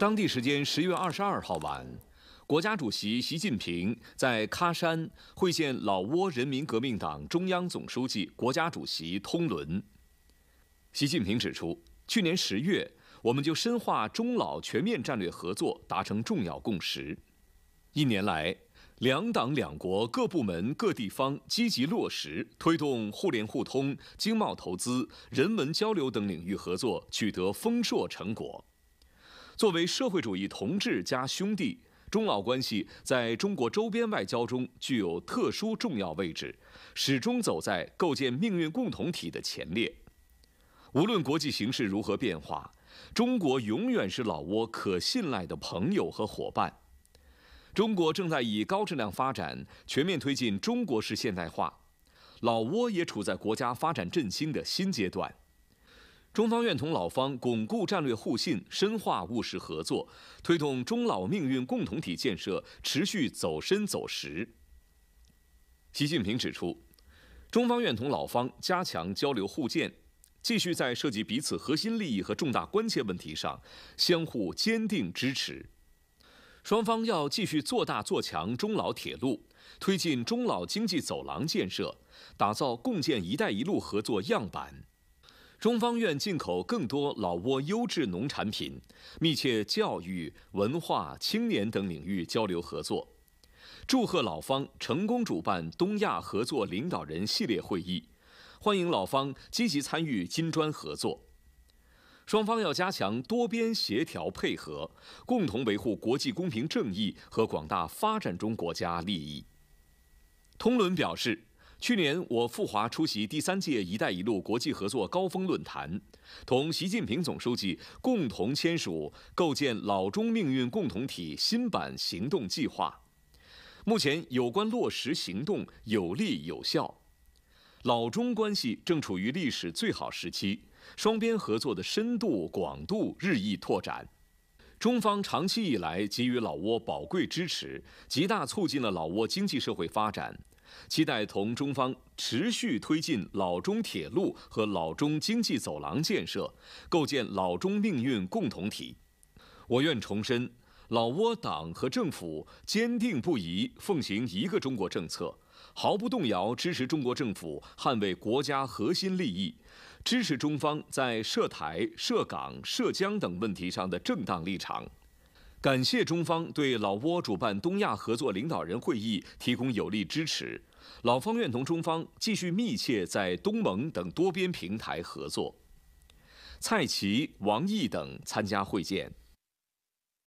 当地时间十月二十二号晚，国家主席习近平在喀山会见老挝人民革命党中央总书记、国家主席通伦。习近平指出，去年十月，我们就深化中老全面战略合作达成重要共识。一年来，两党两国各部门各地方积极落实，推动互联互通、经贸投资、人文交流等领域合作取得丰硕成果。作为社会主义同志加兄弟，中老关系在中国周边外交中具有特殊重要位置，始终走在构建命运共同体的前列。无论国际形势如何变化，中国永远是老挝可信赖的朋友和伙伴。中国正在以高质量发展全面推进中国式现代化，老挝也处在国家发展振兴的新阶段。中方愿同老方巩固战略互信，深化务实合作，推动中老命运共同体建设持续走深走实。习近平指出，中方愿同老方加强交流互鉴，继续在涉及彼此核心利益和重大关切问题上相互坚定支持。双方要继续做大做强中老铁路，推进中老经济走廊建设，打造共建“一带一路”合作样板。中方愿进口更多老挝优质农产品，密切教育、文化、青年等领域交流合作。祝贺老方成功主办东亚合作领导人系列会议，欢迎老方积极参与金砖合作。双方要加强多边协调配合，共同维护国际公平正义和广大发展中国家利益。通伦表示。去年，我赴华出席第三届“一带一路”国际合作高峰论坛，同习近平总书记共同签署构建老中命运共同体新版行动计划。目前，有关落实行动有力有效，老中关系正处于历史最好时期，双边合作的深度广度日益拓展。中方长期以来给予老挝宝贵支持，极大促进了老挝经济社会发展。期待同中方持续推进老中铁路和老中经济走廊建设，构建老中命运共同体。我愿重申，老挝党和政府坚定不移奉行一个中国政策，毫不动摇支持中国政府捍卫国家核心利益，支持中方在涉台、涉港、涉疆等问题上的正当立场。感谢中方对老挝主办东亚合作领导人会议提供有力支持，老方愿同中方继续密切在东盟等多边平台合作。蔡奇、王毅等参加会见。